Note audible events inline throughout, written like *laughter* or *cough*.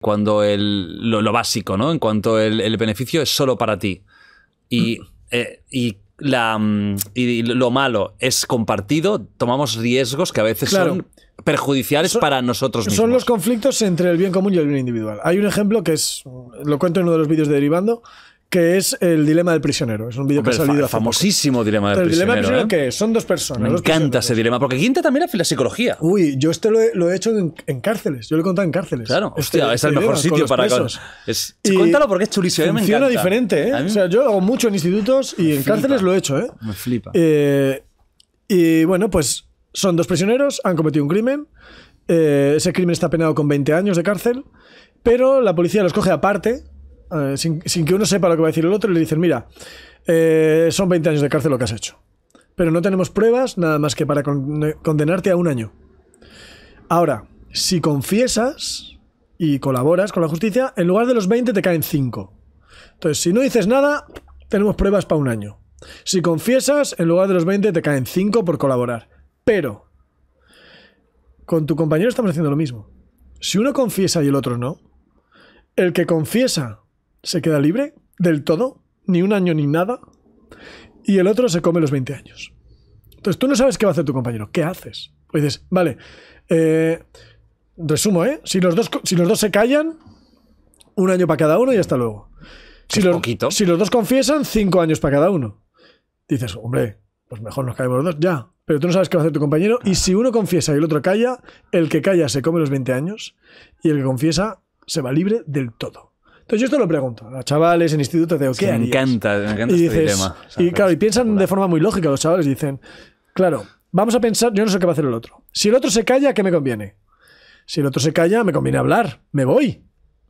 Cuando el, lo, básico, ¿no? En cuanto el, beneficio es solo para ti. Y, eh, la, mm, lo malo es compartido, tomamos riesgos que a veces son perjudiciales para nosotros mismos. Son los conflictos entre el bien común y el bien individual. Hay un ejemplo que es, lo cuento en uno de los vídeos de Derivando, que es El dilema del prisionero. Es un vídeo que ha salido. famosísimo dilema del prisionero. El ¿eh? que son dos personas. Me encanta ese dilema, porque quinta también la, la psicología. Uy, yo este lo he, hecho en, cárceles. Yo lo he contado en cárceles. Claro, este hostia, es el mejor sitio para. cuéntalo porque es chulísimo. Funciona diferente, ¿eh? O sea, yo hago mucho en institutos y en cárceles lo he hecho, ¿eh? Me flipa. Eh, y bueno, pues son dos prisioneros, han cometido un crimen. Eh, ese crimen está penado con 20 años de cárcel, pero la policía los coge aparte eh, sin, que uno sepa lo que va a decir el otro, le dicen, mira, eh, son 20 años de cárcel lo que has hecho. Pero no tenemos pruebas nada más que para condenarte a un año. Ahora, si confiesas y colaboras con la justicia, en lugar de los 20 te caen 5. Entonces, si no dices nada, tenemos pruebas para un año. Si confiesas, en lugar de los 20 te caen 5 por colaborar. Pero, con tu compañero estamos haciendo lo mismo. Si uno confiesa y el otro no, el que confiesa se queda libre del todo, ni un año ni nada, y el otro se come los 20 años. Entonces tú no sabes qué va a hacer tu compañero, ¿qué haces? Pues dices, vale, eh, resumo, ¿eh? Si los, dos, si los dos se callan, un año para cada uno y hasta luego. Si si los dos confiesan, cinco años para cada uno. Dices, hombre, pues mejor nos caemos los dos, ya. Pero tú no sabes qué va a hacer tu compañero. Y si uno confiesa y el otro calla, el que calla se come los 20 años y el que confiesa se va libre del todo yo esto lo pregunto a chavales en instituto, de ¿qué Me encanta, me encanta y este y claro, y piensan de forma muy lógica los chavales, dicen, claro, vamos a pensar, yo no sé qué va a hacer el otro. Si el otro se calla, ¿qué me conviene? Si el otro se calla, me conviene hablar, me voy,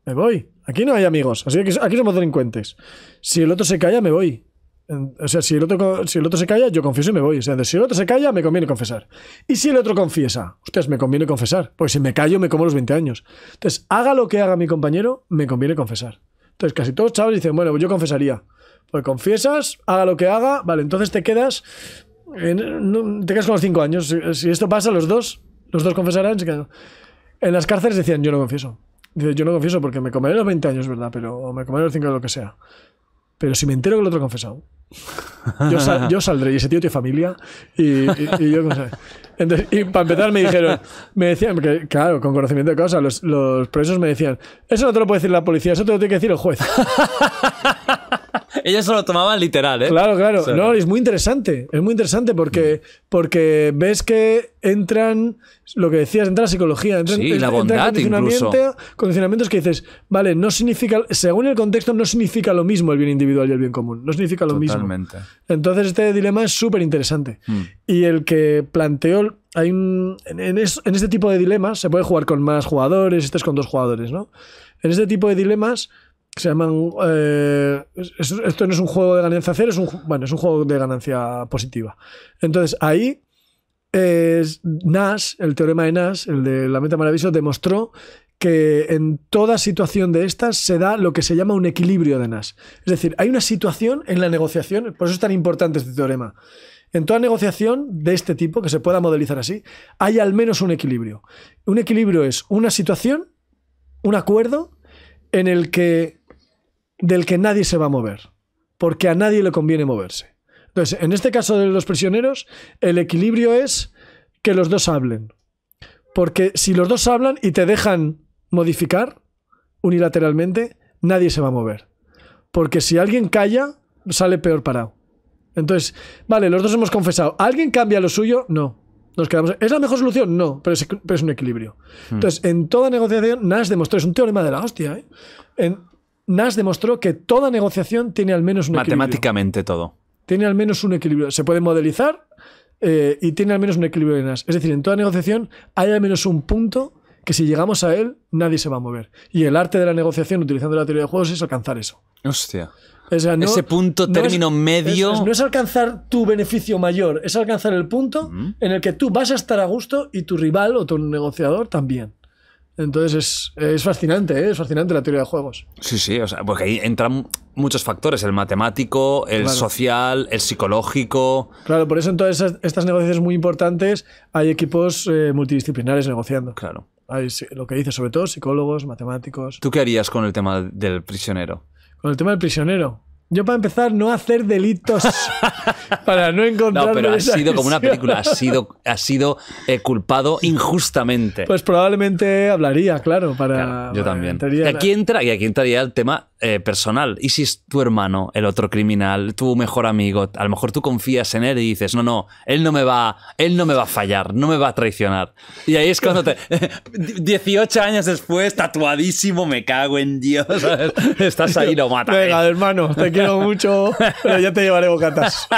me voy. Aquí no hay amigos, así que aquí somos delincuentes. Si el otro se calla, me voy. O sea, si el, otro, si el otro se calla, yo confieso y me voy. O sea, si el otro se calla, me conviene confesar. Y si el otro confiesa, ustedes me conviene confesar. Porque si me callo, me como los 20 años. Entonces, haga lo que haga mi compañero, me conviene confesar. Entonces, casi todos los chavales dicen, bueno, yo confesaría. Pues confiesas, haga lo que haga, vale, entonces te quedas. En, te quedas con los 5 años. Si, esto pasa, los dos, los dos confesarán. En las cárceles decían, yo no confieso. Dice, yo no confieso porque me comeré los 20 años, ¿verdad? Pero me comeré los 5 o lo que sea. Pero si me entero que el otro ha confesado, yo, saldré y ese tío tiene familia. Y, y, yo, y para empezar, me dijeron, me decían, que, claro, con conocimiento de causa, los, los, presos me decían: Eso no te lo puede decir la policía, eso te lo tiene que decir el juez. Ella se lo tomaban literal, ¿eh? Claro, claro. No, es muy interesante. Es muy interesante porque, mm. porque ves que entran, lo que decías, entra la psicología, entra, sí, la condicionamiento, incluso. condicionamientos que dices, vale, no significa, según el contexto, no significa lo mismo el bien individual y el bien común. No significa lo Totalmente. mismo. Entonces, este dilema es súper interesante. Mm. Y el que planteó hay en, en, este tipo de dilemas se puede jugar con más jugadores, este es con dos jugadores, ¿no? En este tipo de dilemas se llaman. Eh, esto no es un juego de ganancia cero, es un, bueno, es un juego de ganancia positiva. Entonces, ahí. Es Nash, el teorema de Nash, el de la meta maravillosa, demostró que en toda situación de estas se da lo que se llama un equilibrio de Nash. Es decir, hay una situación en la negociación, por eso es tan importante este teorema. En toda negociación de este tipo, que se pueda modelizar así, hay al menos un equilibrio. Un equilibrio es una situación, un acuerdo, en el que del que nadie se va a mover, porque a nadie le conviene moverse. Entonces, en este caso de los prisioneros, el equilibrio es que los dos hablen. Porque si los dos hablan y te dejan modificar unilateralmente, nadie se va a mover. Porque si alguien calla, sale peor parado. Entonces, vale, los dos hemos confesado. ¿Alguien cambia lo suyo? No. Nos quedamos. ¿Es la mejor solución? No, pero es, un equilibrio. Hmm. Entonces, en toda negociación, nada demostró... Es un teorema de la hostia. ¿eh? En, Nash demostró que toda negociación tiene al menos un equilibrio. Matemáticamente todo. Tiene al menos un equilibrio. Se puede modelizar eh, y tiene al menos un equilibrio de Nash. Es decir, en toda negociación hay al menos un punto que si llegamos a él, nadie se va a mover. Y el arte de la negociación utilizando la teoría de juegos es alcanzar eso. Hostia. Ese punto término medio. no es alcanzar tu beneficio mayor, es alcanzar el punto en el que tú vas a estar a gusto y tu rival o tu negociador también. Entonces es, fascinante, ¿eh? es fascinante la teoría de juegos. Sí, sí, o sea, porque ahí entran muchos factores, el matemático, el social, el psicológico. Claro, por eso en todas estas, negociaciones muy importantes hay equipos eh, multidisciplinares negociando. Claro. Hay lo que dices, sobre todo psicólogos, matemáticos. ¿Tú qué harías con el tema del prisionero? Con el tema del prisionero. Yo para empezar, no hacer delitos *laughs* para no encontrar. No, pero ha sido como una película, ha sido, ha sido eh, culpado injustamente. Pues probablemente hablaría, claro, para. yo también. aquí entra, y aquí entraría el tema eh, personal. ¿Y si es tu hermano, el otro criminal, tu mejor amigo? A lo mejor tú confías en él y dices, no, no, él no me va, él no me va a fallar, no me va a traicionar. Y ahí es cuando te... 18 *laughs* años después, tatuadísimo, me cago en Dios. ¿sabes? Estás ahí, lo Venga, eh. hermano, te quiero mucho, pero ya te llevaré bocatas. *laughs*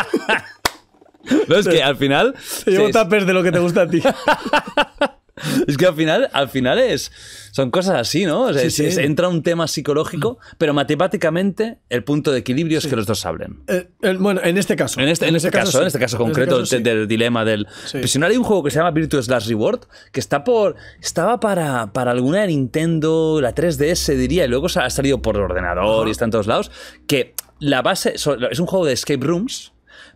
No, es que al final... Te llevo tapers de lo que te gusta a ti. *laughs* *laughs* Es que al final, al final es, son cosas así, ¿no? entra un tema psicológico, pero matemáticamente el punto de equilibrio es que los dos hablen. Eh, bueno, en este caso. En este, en este este este caso, en este caso concreto del, dilema del... Pero pues si hay un juego que se llama Virtuous Last Reward, que está por... Estaba para, alguna de Nintendo, la 3DS diría, y luego ha salido por ordenador y está en todos lados, que la base... Es un juego de escape rooms,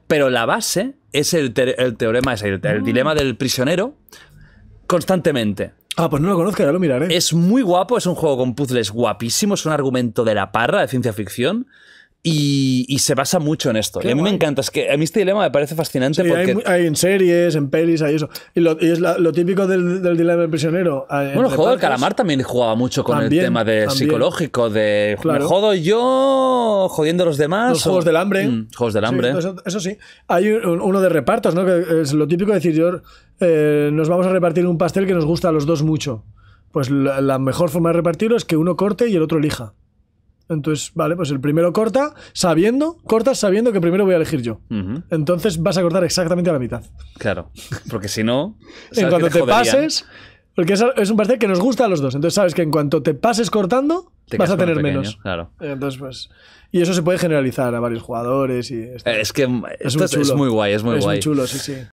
pero la base es el, teorema, el ah. dilema del prisionero, constantemente. Ah, pues no lo conozco, ya lo miraré. Es muy guapo, es un juego con puzzles guapísimos, un argumento de la parra de ciencia ficción. Y, se basa mucho en esto. a mí me encanta. Es que a mí este dilema me parece fascinante Hay, en series, en pelis, hay eso. Y, es lo típico del, dilema del prisionero. Ah, bueno, el juego del calamar también jugaba mucho con el tema de psicológico, de. ¿Me jodo yo jodiendo a los demás? Los juegos del hambre. Mm, del hambre. eso, sí. Hay uno de repartos, ¿no? Que es lo típico de decir, yo, eh, nos vamos a repartir un pastel que nos gusta a los dos mucho. Pues la, la mejor forma de repartirlo es que uno corte y el otro elija. Entonces, vale, pues el primero corta sabiendo, cortas sabiendo que primero voy a elegir yo. Entonces vas a cortar exactamente a la mitad. Claro, porque si no... *laughs* en cuanto te, pases... Porque es, un pastel que nos gusta a los dos. Entonces sabes que en cuanto te pases cortando, te vas a tener menos. Claro. Entonces, pues. Y eso se puede generalizar a varios jugadores y. Es que es, esto muy es muy guay, es muy guay. Muy chulo, sí, sí.